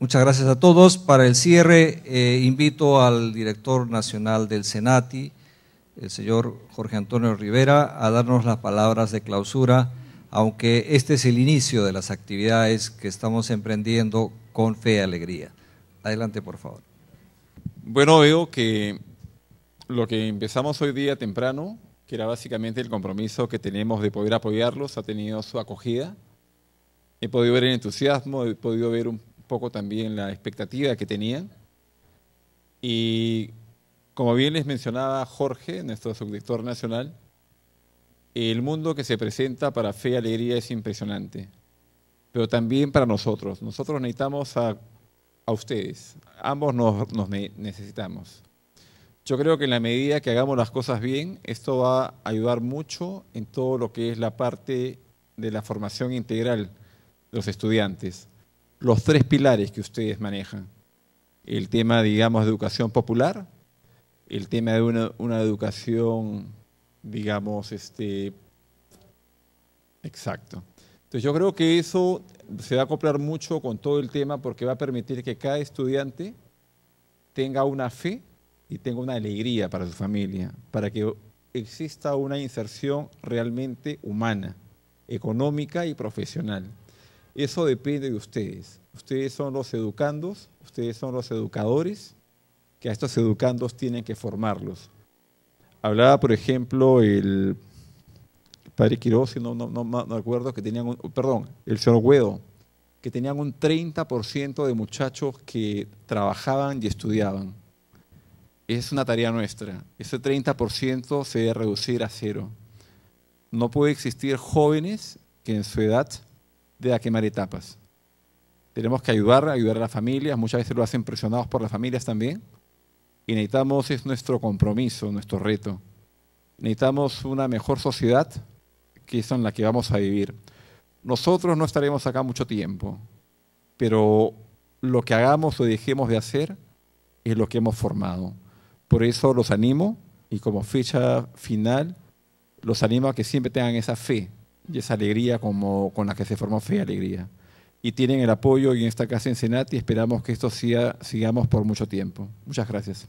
Muchas gracias a todos. Para el cierre, eh, invito al director nacional del Senati, el señor Jorge Antonio Rivera, a darnos las palabras de clausura, aunque este es el inicio de las actividades que estamos emprendiendo con fe y alegría. Adelante, por favor. Bueno, veo que lo que empezamos hoy día temprano, que era básicamente el compromiso que tenemos de poder apoyarlos, ha tenido su acogida. He podido ver el entusiasmo, he podido ver un poco también la expectativa que tenían. Y como bien les mencionaba Jorge, nuestro subdirector nacional, el mundo que se presenta para Fe y Alegría es impresionante, pero también para nosotros. Nosotros necesitamos a, ustedes, ambos nos, nos necesitamos. Yo creo que en la medida que hagamos las cosas bien, esto va a ayudar mucho en todo lo que es la parte de la formación integral de los estudiantes los tres pilares que ustedes manejan. El tema, digamos, de educación popular, el tema de una, educación, digamos, este, exacto. Entonces yo creo que eso se va a acoplar mucho con todo el tema porque va a permitir que cada estudiante tenga una fe y tenga una alegría para su familia, para que exista una inserción realmente humana, económica y profesional. Eso depende de ustedes. Ustedes son los educandos, ustedes son los educadores, que a estos educandos tienen que formarlos. Hablaba, por ejemplo, el padre Quiroz, no, no, que tenían perdón, el señor Guedo, que tenían un 30% de muchachos que trabajaban y estudiaban. Es una tarea nuestra. Ese 30% se debe reducir a cero. No puede existir jóvenes que en su edad de a quemar etapas. Tenemos que ayudar, ayudar a las familias, muchas veces lo hacen presionados por las familias también. Y necesitamos, es nuestro compromiso, nuestro reto. Necesitamos una mejor sociedad que es en la que vamos a vivir. Nosotros no estaremos acá mucho tiempo, pero lo que hagamos o dejemos de hacer es lo que hemos formado. Por eso los animo y como fecha final, los animo a que siempre tengan esa fe y esa alegría como con la que se formó Fe Alegría. Y tienen el apoyo y en esta casa en Senat y esperamos que esto siga, sigamos por mucho tiempo. Muchas gracias.